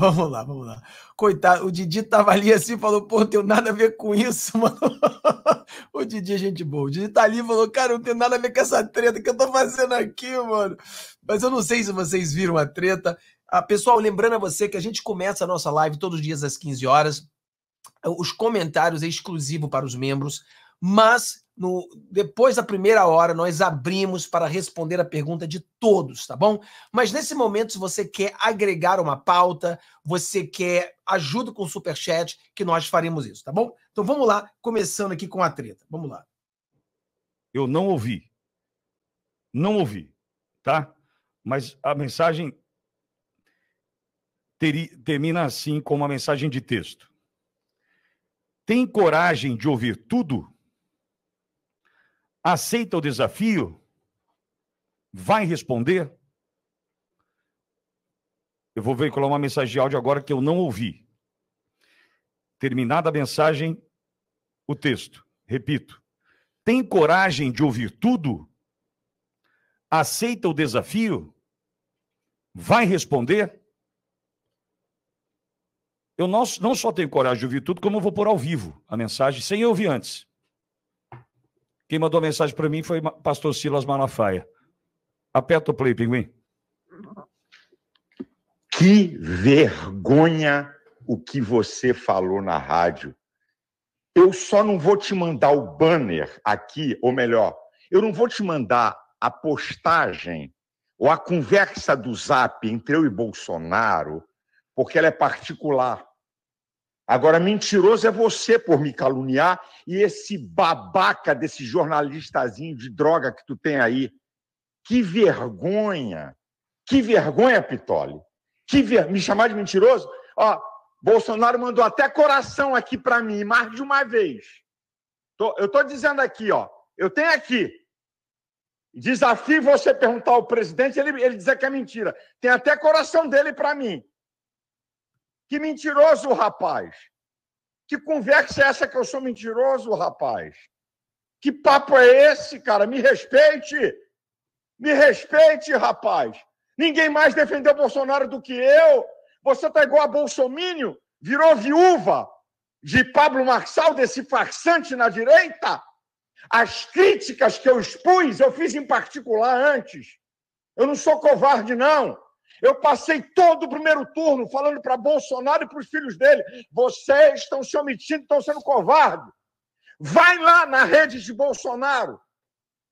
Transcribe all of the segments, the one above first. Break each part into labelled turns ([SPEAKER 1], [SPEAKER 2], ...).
[SPEAKER 1] Vamos lá, vamos lá. Coitado, o Didi tava ali assim, falou, pô, não tenho nada a ver com isso, mano. o Didi é gente boa. O Didi tá ali e falou, cara, não tenho nada a ver com essa treta que eu tô fazendo aqui, mano. Mas eu não sei se vocês viram a treta. Ah, pessoal, lembrando a você que a gente começa a nossa live todos os dias às 15 horas. Os comentários é exclusivo para os membros, mas no, depois da primeira hora, nós abrimos para responder a pergunta de todos, tá bom? Mas nesse momento, se você quer agregar uma pauta, você quer ajuda com o superchat, que nós faremos isso, tá bom? Então vamos lá, começando aqui com a treta. Vamos lá.
[SPEAKER 2] Eu não ouvi. Não ouvi, tá? Mas a mensagem teri, termina assim, com uma mensagem de texto. Tem coragem de ouvir tudo? aceita o desafio, vai responder. Eu vou veicular uma mensagem de áudio agora que eu não ouvi. Terminada a mensagem, o texto. Repito. Tem coragem de ouvir tudo? Aceita o desafio? Vai responder? Eu não, só tenho coragem de ouvir tudo, como eu vou pôr ao vivo a mensagem sem ouvir antes. Quem mandou mensagem para mim foi pastor Silas Malafaia. Aperta o play, pinguim.
[SPEAKER 3] Que vergonha o que você falou na rádio. Eu só não vou te mandar o banner aqui, ou melhor, eu não vou te mandar a postagem ou a conversa do zap entre eu e Bolsonaro, porque ela é particular. Agora, mentiroso é você por me caluniar e esse babaca desse jornalistazinho de droga que tu tem aí. Que vergonha! Que vergonha, Pitoli! Que ver... Me chamar de mentiroso? Ó, Bolsonaro mandou até coração aqui para mim, mais de uma vez. Tô... Eu tô dizendo aqui, ó. Eu tenho aqui. Desafio você perguntar ao presidente, ele, ele dizer que é mentira. Tem até coração dele para mim. Que mentiroso, rapaz! Que conversa é essa que eu sou mentiroso, rapaz? Que papo é esse, cara? Me respeite! Me respeite, rapaz! Ninguém mais defendeu Bolsonaro do que eu! Você tá igual a Bolsomínio, virou viúva de Pablo Marçal, desse farsante na direita? As críticas que eu expus, eu fiz em particular antes. Eu não sou covarde, não. Eu passei todo o primeiro turno falando para Bolsonaro e para os filhos dele: vocês estão se omitindo, estão sendo covardes. Vai lá na rede de Bolsonaro,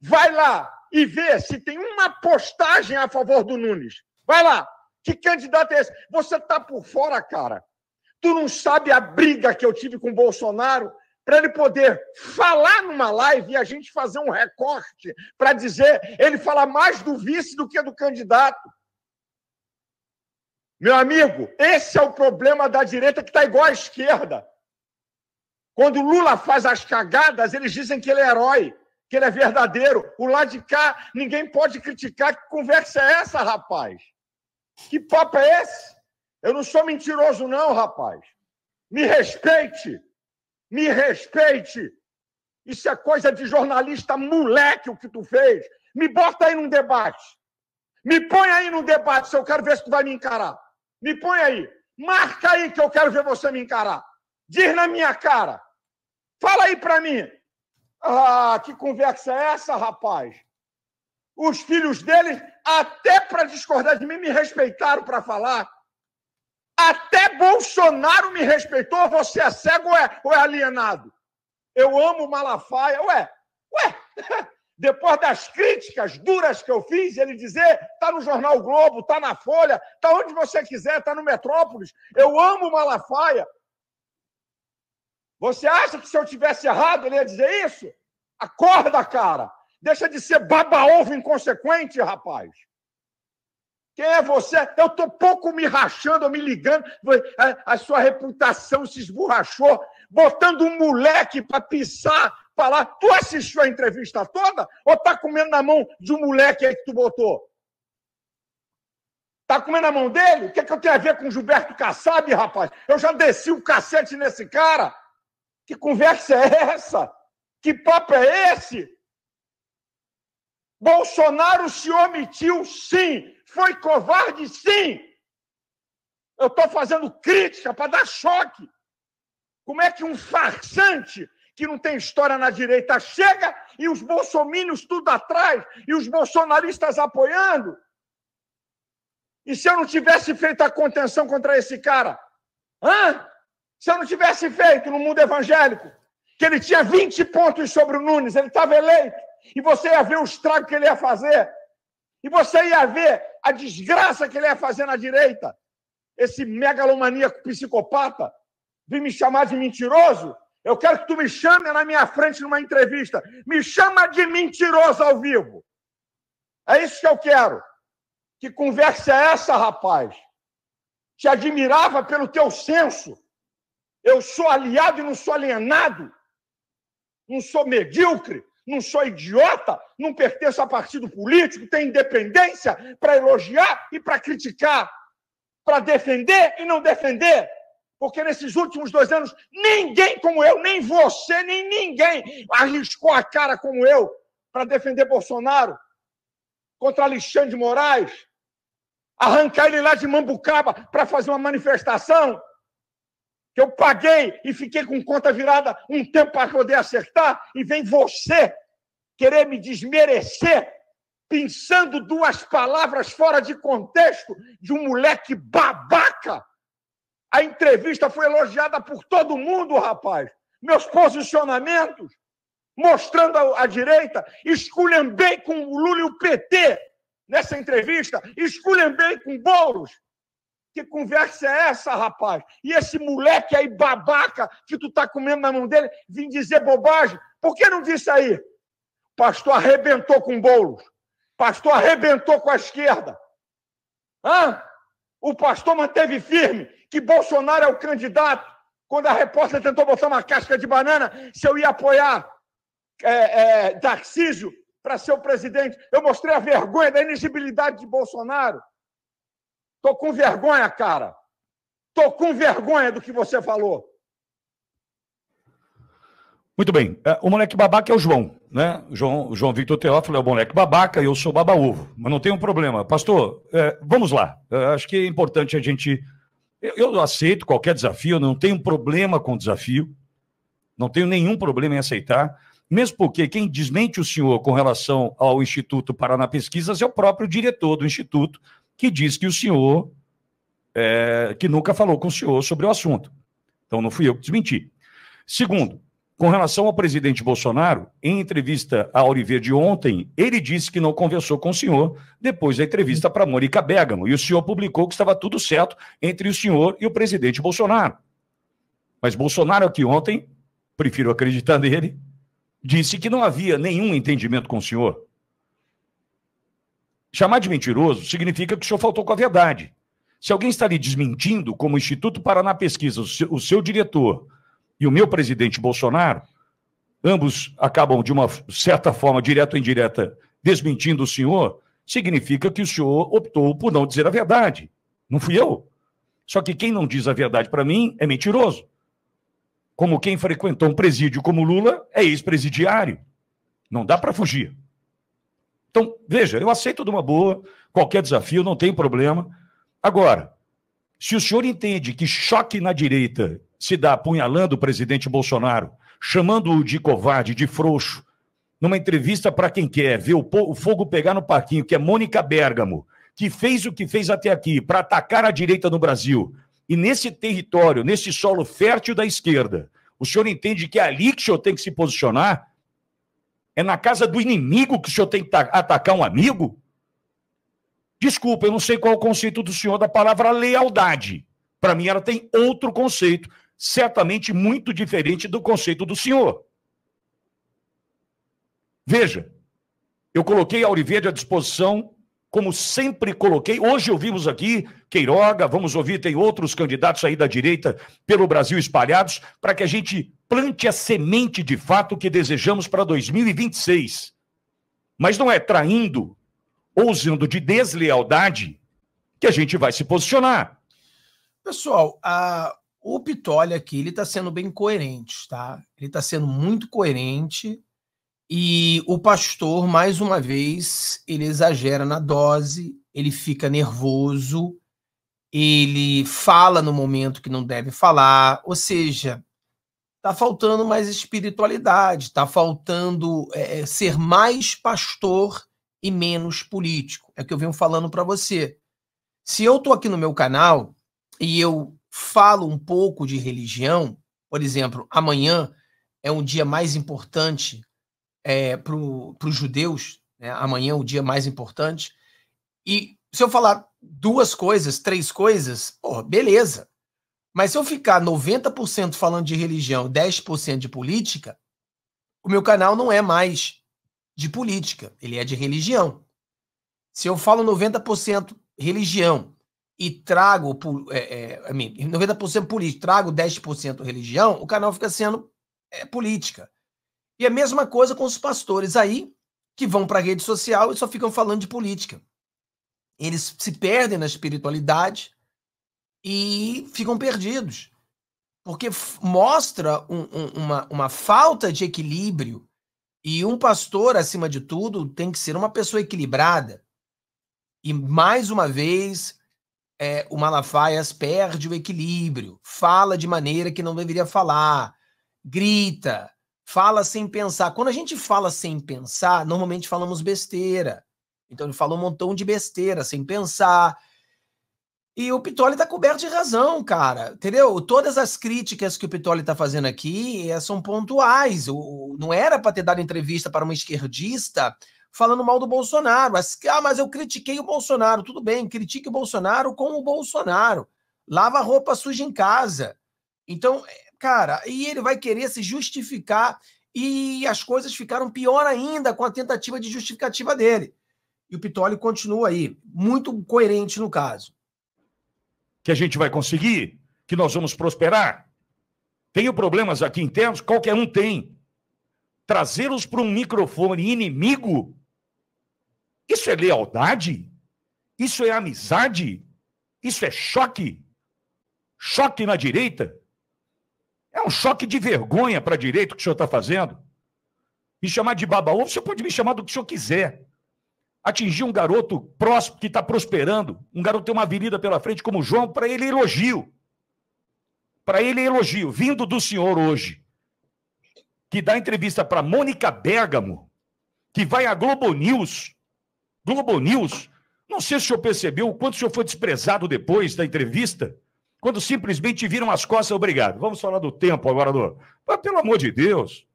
[SPEAKER 3] vai lá e vê se tem uma postagem a favor do Nunes. Vai lá. Que candidato é esse? Você está por fora, cara. Tu não sabe a briga que eu tive com o Bolsonaro para ele poder falar numa live e a gente fazer um recorte para dizer ele fala mais do vice do que do candidato. Meu amigo, esse é o problema da direita que está igual à esquerda. Quando o Lula faz as cagadas, eles dizem que ele é herói, que ele é verdadeiro. O lado de cá, ninguém pode criticar. Que conversa é essa, rapaz? Que papo é esse? Eu não sou mentiroso, não, rapaz. Me respeite. Me respeite. Isso é coisa de jornalista moleque o que tu fez. Me bota aí num debate. Me põe aí num debate se eu quero ver se tu vai me encarar. Me põe aí. Marca aí que eu quero ver você me encarar. Diz na minha cara. Fala aí para mim. Ah, que conversa é essa, rapaz? Os filhos deles, até para discordar de mim, me respeitaram para falar. Até Bolsonaro me respeitou. Você é cego ou é, ou é alienado? Eu amo Malafaia. Ué, ué. depois das críticas duras que eu fiz, ele dizer: tá no Jornal Globo, tá na Folha, tá onde você quiser, tá no Metrópolis. Eu amo Malafaia. Você acha que se eu tivesse errado ele ia dizer isso? Acorda, cara. Deixa de ser baba-ovo inconsequente, rapaz. Quem é você? Eu estou pouco me rachando, me ligando. É, a sua reputação se esborrachou botando um moleque para pisar para lá. Tu assistiu a entrevista toda ou tá comendo na mão de um moleque aí que tu botou? Tá comendo na mão dele? O que, é que eu tenho a ver com Gilberto Kassab, rapaz? Eu já desci o cacete nesse cara. Que conversa é essa? Que papo é esse? Bolsonaro se omitiu, sim. Foi covarde, sim. Eu estou fazendo crítica para dar choque. Como é que um farsante que não tem história na direita chega e os bolsomínios tudo atrás e os bolsonaristas apoiando? E se eu não tivesse feito a contenção contra esse cara? Hã? Se eu não tivesse feito no mundo evangélico, que ele tinha 20 pontos sobre o Nunes, ele estava eleito, e você ia ver o estrago que ele ia fazer, e você ia ver a desgraça que ele ia fazer na direita, esse megalomaníaco psicopata, vir me chamar de mentiroso? Eu quero que tu me chame na minha frente numa entrevista. Me chama de mentiroso ao vivo. É isso que eu quero. Que conversa é essa, rapaz? Te admirava pelo teu senso. Eu sou aliado e não sou alienado. Não sou medíocre, não sou idiota, não pertenço a partido político, tenho independência para elogiar e para criticar, para defender e não defender. Porque nesses últimos dois anos, ninguém como eu, nem você, nem ninguém arriscou a cara como eu para defender Bolsonaro contra Alexandre de Moraes, arrancar ele lá de Mambucaba para fazer uma manifestação que eu paguei e fiquei com conta virada um tempo para poder acertar, e vem você querer me desmerecer, pensando duas palavras fora de contexto de um moleque babaca a entrevista foi elogiada por todo mundo, rapaz. Meus posicionamentos, mostrando a, direita, direita, esculhambei com o Lula e o PT nessa entrevista, esculhambei com Boulos. Que conversa é essa, rapaz? E esse moleque aí babaca que tu tá comendo na mão dele, vim dizer bobagem. Por que não disse aí? Pastor arrebentou com Boulos. Pastor arrebentou com a esquerda. Hã? O pastor manteve firme que Bolsonaro é o candidato. Quando a repórter tentou botar uma casca de banana, se eu ia apoiar é, é, para ser o presidente, eu mostrei a vergonha da inegibilidade de Bolsonaro. Tô com vergonha, cara. Tô com vergonha do que você falou.
[SPEAKER 2] Muito bem. É, o moleque babaca é o João, né? O João, o João Victor Teófilo é o moleque babaca e eu sou baba-ovo. Mas não tem um problema. Pastor, é, vamos lá. É, acho que é importante a gente. Eu, eu aceito qualquer desafio, não tenho problema com desafio. Não tenho nenhum problema em aceitar. Mesmo porque quem desmente o senhor com relação ao Instituto Paraná Pesquisas é o próprio diretor do Instituto, que diz que o senhor. É, que nunca falou com o senhor sobre o assunto. Então não fui eu que desmenti. Segundo, com relação ao presidente Bolsonaro, em entrevista a Oliveira de ontem, ele disse que não conversou com o senhor depois da entrevista para Mônica Bergamo. E o senhor publicou que estava tudo certo entre o senhor e o presidente Bolsonaro. Mas Bolsonaro, aqui ontem, prefiro acreditar nele, disse que não havia nenhum entendimento com o senhor. Chamar de mentiroso significa que o senhor faltou com a verdade. Se alguém está lhe desmentindo, como o Instituto Paraná Pesquisa, o seu diretor, e o meu presidente Bolsonaro, ambos acabam, de uma certa forma, direta ou indireta, desmentindo o senhor, significa que o senhor optou por não dizer a verdade. Não fui eu. Só que quem não diz a verdade para mim é mentiroso. Como quem frequentou um presídio como Lula é ex-presidiário. Não dá para fugir. Então, veja, eu aceito de uma boa qualquer desafio, não tem problema. Agora, se o senhor entende que choque na direita se dá apunhalando o presidente Bolsonaro, chamando-o de covarde, de frouxo, numa entrevista para quem quer, ver o fogo pegar no parquinho, que é Mônica Bergamo, que fez o que fez até aqui para atacar a direita no Brasil. E nesse território, nesse solo fértil da esquerda, o senhor entende que é ali que o senhor tem que se posicionar? É na casa do inimigo que o senhor tem que atacar um amigo? Desculpa, eu não sei qual é o conceito do senhor da palavra lealdade. Para mim, ela tem outro conceito certamente muito diferente do conceito do senhor. Veja, eu coloquei a Oliveira à disposição, como sempre coloquei. Hoje ouvimos aqui Queiroga, vamos ouvir, tem outros candidatos aí da direita pelo Brasil espalhados, para que a gente plante a semente de fato que desejamos para 2026. Mas não é traindo ou usando de deslealdade que a gente vai se posicionar.
[SPEAKER 1] Pessoal, a, o Pitoli aqui, ele está sendo bem coerente, tá? Ele está sendo muito coerente e o pastor, mais uma vez, ele exagera na dose, ele fica nervoso, ele fala no momento que não deve falar, ou seja, está faltando mais espiritualidade, está faltando é, é, ser mais pastor e menos político. É o que eu venho falando para você. Se eu estou aqui no meu canal e eu falo um pouco de religião, por exemplo, amanhã é um dia mais importante é, para os judeus, né? amanhã é o dia mais importante, e se eu falar duas coisas, três coisas, porra, beleza. Mas se eu ficar 90% falando de religião, 10% de política, o meu canal não é mais de política, ele é de religião. Se eu falo 90% religião, e trago, é, é, 90% política, trago 10% religião, o canal fica sendo é, política. E a mesma coisa com os pastores aí, que vão para a rede social e só ficam falando de política. Eles se perdem na espiritualidade e ficam perdidos. Porque mostra um, um, uma, uma falta de equilíbrio. E um pastor, acima de tudo, tem que ser uma pessoa equilibrada. E mais uma vez, é, o Malafaia perde o equilíbrio, fala de maneira que não deveria falar, grita, fala sem pensar. Quando a gente fala sem pensar, normalmente falamos besteira. Então ele falou um montão de besteira, sem pensar. E o Pitoli tá coberto de razão, cara. Entendeu? Todas as críticas que o Pitoli tá fazendo aqui eh, são pontuais. O, não era para ter dado entrevista para um esquerdista falando mal do Bolsonaro. Mas, ah, mas eu critiquei o Bolsonaro. Tudo bem, critique o Bolsonaro com o Bolsonaro. Lava roupa suja em casa. Então, eh, cara, e ele vai querer se justificar e as coisas ficaram pior ainda com a
[SPEAKER 2] tentativa de justificativa dele. E o Pitoli continua aí, muito coerente no caso. Que a gente vai conseguir? Que nós vamos prosperar? Tenho problemas aqui internos? Qualquer um tem. Trazê-los para um microfone inimigo isso é lealdade? Isso é amizade? Isso é choque? Choque na direita? É um choque de vergonha para a direita que o senhor está fazendo. Me chamar de baba-ovo, o senhor pode me chamar do que o senhor quiser. Atingir um garoto próximo que está prosperando, um garoto tem uma avenida pela frente como o João, para ele é elogio. Para ele é elogio, vindo do senhor hoje, que dá entrevista para Mônica Bergamo, que vai à Globo News, Globo News. Não sei se o senhor percebeu o quanto o senhor foi desprezado depois da entrevista, quando simplesmente viram as costas, obrigado. Vamos falar do tempo agora, do. Mas, pelo amor de Deus.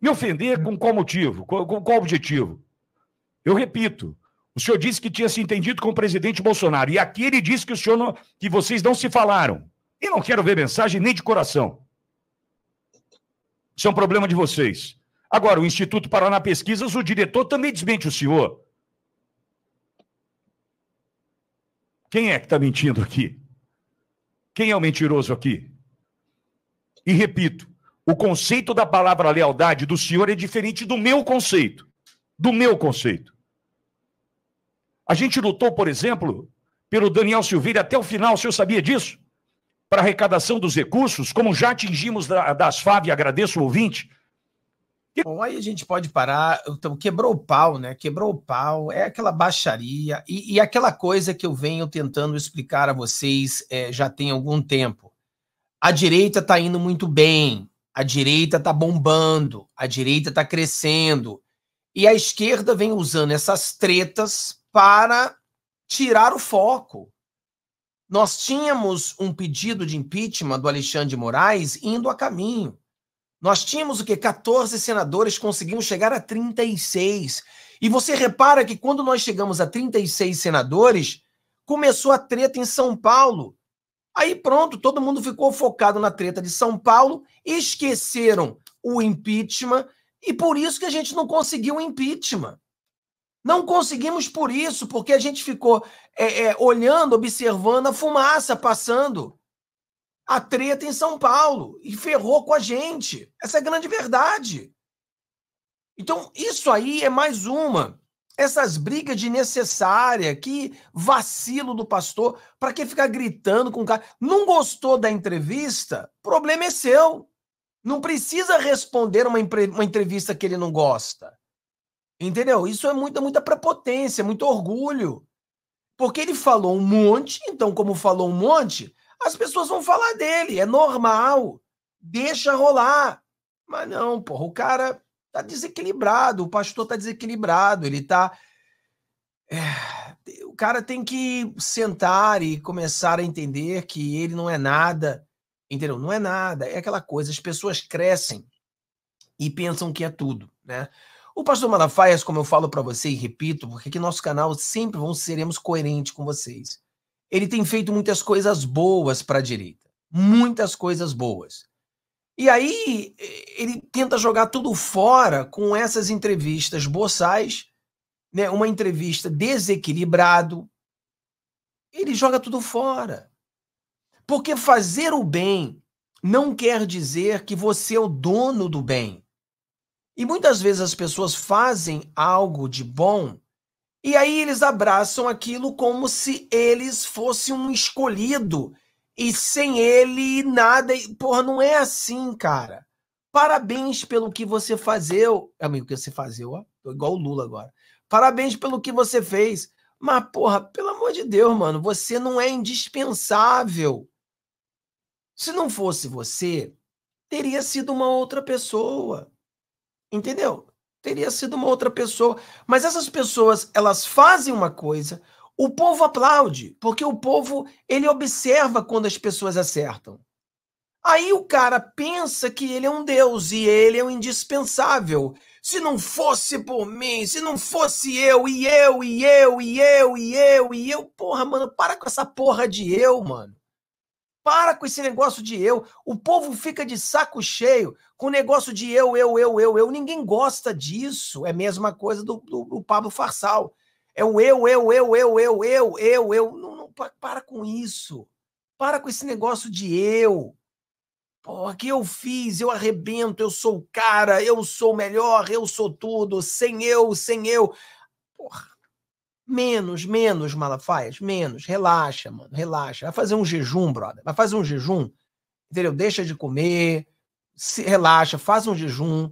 [SPEAKER 2] Me ofender com qual motivo? Com, qual objetivo? Eu repito, o senhor disse que tinha se entendido com o presidente Bolsonaro. E aqui ele disse que o senhor não, que vocês não se falaram. E não quero ver mensagem nem de coração. Isso é um problema de vocês. Agora, o Instituto Paraná Pesquisas, o diretor também desmente o senhor. Quem é que está mentindo aqui? Quem é o mentiroso aqui? E repito, o conceito da palavra lealdade do senhor é diferente do meu conceito. Do meu conceito. A gente lutou, por exemplo, pelo Daniel Silveira até o final, o senhor sabia disso? Para arrecadação dos recursos, como já atingimos da, das FAB, e agradeço o ouvinte, Bom, aí a gente pode
[SPEAKER 1] parar. Então, quebrou o pau, né? Quebrou o pau, é aquela baixaria e, e aquela coisa que eu venho tentando explicar a vocês é, já tem algum tempo. A direita está indo muito bem, a direita está bombando, a direita está crescendo. E a esquerda vem usando essas tretas para tirar o foco. Nós tínhamos um pedido de impeachment do Alexandre de Moraes indo a caminho. Nós tínhamos o que 14 senadores, conseguimos chegar a 36. E você repara que quando nós chegamos a 36 senadores, começou a treta em São Paulo. Aí pronto, todo mundo ficou focado na treta de São Paulo, esqueceram o impeachment e por isso que a gente não conseguiu o impeachment. Não conseguimos por isso, porque a gente ficou é, é, olhando, observando a fumaça passando a treta em São Paulo e ferrou com a gente. Essa é a grande verdade. Então, isso aí é mais uma. Essas brigas de necessária, que vacilo do pastor, para que ficar gritando com o cara? Não gostou da entrevista? Problema é seu. Não precisa responder uma, uma entrevista que ele não gosta. Entendeu? Isso é muita, muita prepotência, muito orgulho. Porque ele falou um monte, então, como falou um monte, as pessoas vão falar dele, é normal, deixa rolar. Mas não, porra, o cara tá desequilibrado, o pastor tá desequilibrado, ele tá. É, o cara tem que sentar e começar a entender que ele não é nada, entendeu? Não é nada, é aquela coisa, as pessoas crescem e pensam que é tudo, né? O pastor Malafaia, como eu falo para você e repito, porque aqui no nosso canal sempre vamos, seremos coerentes com vocês ele tem feito muitas coisas boas para a direita. Muitas coisas boas. E aí ele tenta jogar tudo fora com essas entrevistas boçais, né? uma entrevista desequilibrado. Ele joga tudo fora. Porque fazer o bem não quer dizer que você é o dono do bem. E muitas vezes as pessoas fazem algo de bom e aí eles abraçam aquilo como se eles fossem um escolhido. E sem ele, nada. Porra, não é assim, cara. Parabéns pelo que você fazeu. Amigo, que você fazeu, ó. Tô igual o Lula agora. Parabéns pelo que você fez. Mas, porra, pelo amor de Deus, mano, você não é indispensável. Se não fosse você, teria sido uma outra pessoa. Entendeu? teria sido uma outra pessoa. Mas essas pessoas, elas fazem uma coisa, o povo aplaude, porque o povo, ele observa quando as pessoas acertam. Aí o cara pensa que ele é um deus e ele é um indispensável. Se não fosse por mim, se não fosse eu, e eu, e eu, e eu, e eu, e eu. Porra, mano, para com essa porra de eu, mano. Para com esse negócio de eu. O povo fica de saco cheio com o negócio de eu, eu, eu, eu, eu. Ninguém gosta disso. É a mesma coisa do, do, do Pablo Farsal. É o eu, eu, eu, eu, eu, eu, eu, eu. Não, não, para com isso. Para com esse negócio de eu. O que eu fiz, eu arrebento, eu sou o cara, eu sou o melhor, eu sou tudo, sem eu, sem eu. Porra, Menos, menos, Malafaias, menos. Relaxa, mano, relaxa. Vai fazer um jejum, brother. Vai fazer um jejum, entendeu? Deixa de comer, se relaxa, faz um jejum,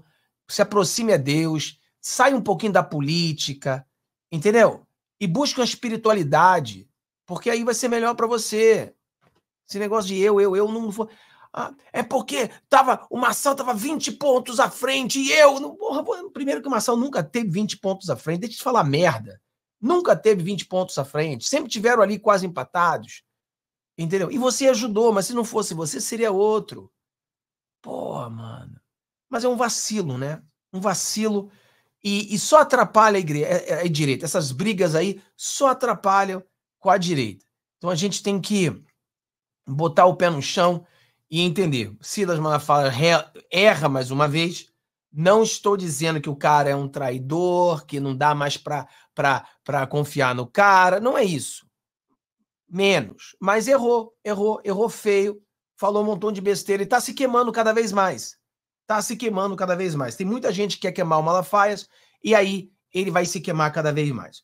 [SPEAKER 1] se aproxime a Deus, sai um pouquinho da política, entendeu? E busca uma espiritualidade, porque aí vai ser melhor para você. Esse negócio de eu, eu, eu não vou. Ah, é porque tava, o Marçal tava 20 pontos à frente e eu. Não, porra, primeiro que o Marçal nunca teve 20 pontos à frente, deixa eu te falar merda. Nunca teve 20 pontos à frente, sempre tiveram ali quase empatados. Entendeu? E você ajudou, mas se não fosse você, seria outro. Pô, mano. Mas é um vacilo, né? Um vacilo. E, e só atrapalha a, igreja, a, é, é, a direita. Essas brigas aí só atrapalham com a direita. Então a gente tem que botar o pé no chão e entender. Silas Malafaia erra mais uma vez, não estou dizendo que o cara é um traidor, que não dá mais para confiar no cara. Não é isso. Menos. Mas errou, errou, errou feio, falou um montão de besteira e está se queimando cada vez mais. Está se queimando cada vez mais. Tem muita gente que quer queimar o Malafaia e aí ele vai se queimar cada vez mais.